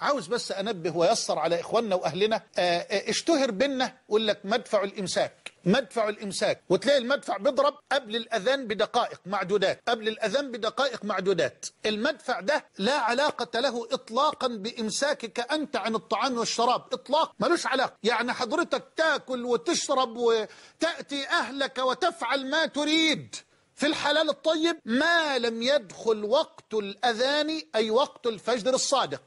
عاوز بس أنبه ويسر على إخواننا وأهلنا آه، آه، اشتهر بينا يقول لك مدفع الإمساك مدفع الإمساك وتلاقي المدفع بيضرب قبل الأذان بدقائق معدودات قبل الأذان بدقائق معدودات المدفع ده لا علاقة له إطلاقا بإمساكك أنت عن الطعام والشراب إطلاق ملوش علاقة يعني حضرتك تاكل وتشرب وتأتي أهلك وتفعل ما تريد في الحلال الطيب ما لم يدخل وقت الأذان أي وقت الفجر الصادق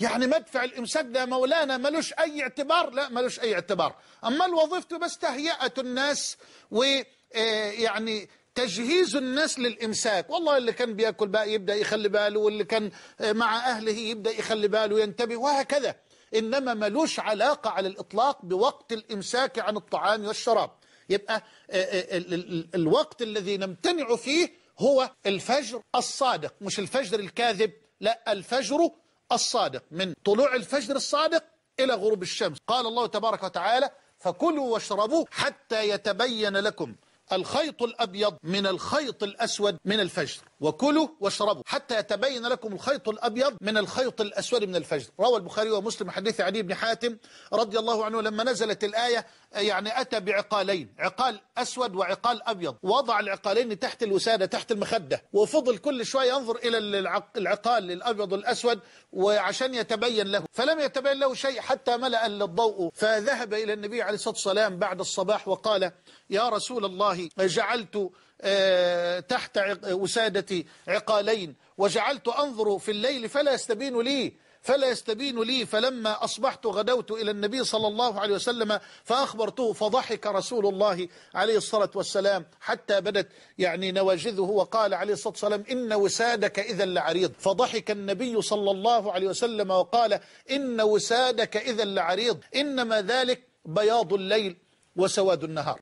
يعني مدفع الإمساك ده مولانا ملوش أي اعتبار لا ملوش أي اعتبار أما الوظيفة بس تهيئة الناس ويعني آه، تجهيز الناس للامساك والله اللي كان بياكل بقى يبدا يخلي باله واللي كان آه، مع اهله يبدا يخلي باله ينتبه وهكذا انما ملوش علاقه على الاطلاق بوقت الامساك عن الطعام والشراب يبقى آه، الوقت الذي نمتنع فيه هو الفجر الصادق مش الفجر الكاذب لا الفجر الصادق من طلوع الفجر الصادق إلى غروب الشمس قال الله تبارك وتعالى فكلوا واشربوا حتى يتبين لكم الخيط الأبيض من الخيط الأسود من الفجر وكلوا واشربوا حتى يتبين لكم الخيط الأبيض من الخيط الأسود من الفجر روى البخاري ومسلم حديث علي بن حاتم رضي الله عنه لما نزلت الآية يعني أتى بعقالين عقال أسود وعقال أبيض وضع العقالين تحت الوسادة تحت المخدة وفضل كل شوية ينظر إلى العقال الأبيض والأسود وعشان يتبين له فلم يتبين له شيء حتى ملأ الضوء فذهب إلى النبي عليه الصلاة والسلام بعد الصباح وقال يا رسول الله والله جعلت آه، تحت وسادتي عقالين وجعلت أنظر في الليل فلا يستبين لي فلا يستبين لي فلما أصبحت غدوت إلى النبي صلى الله عليه وسلم فأخبرته فضحك رسول الله عليه الصلاة والسلام حتى بدت يعني نواجذه وقال عليه الصلاة والسلام إن وسادك إذا لعريض فضحك النبي صلى الله عليه وسلم وقال إن وسادك إذا لعريض إنما ذلك بياض الليل وسواد النهار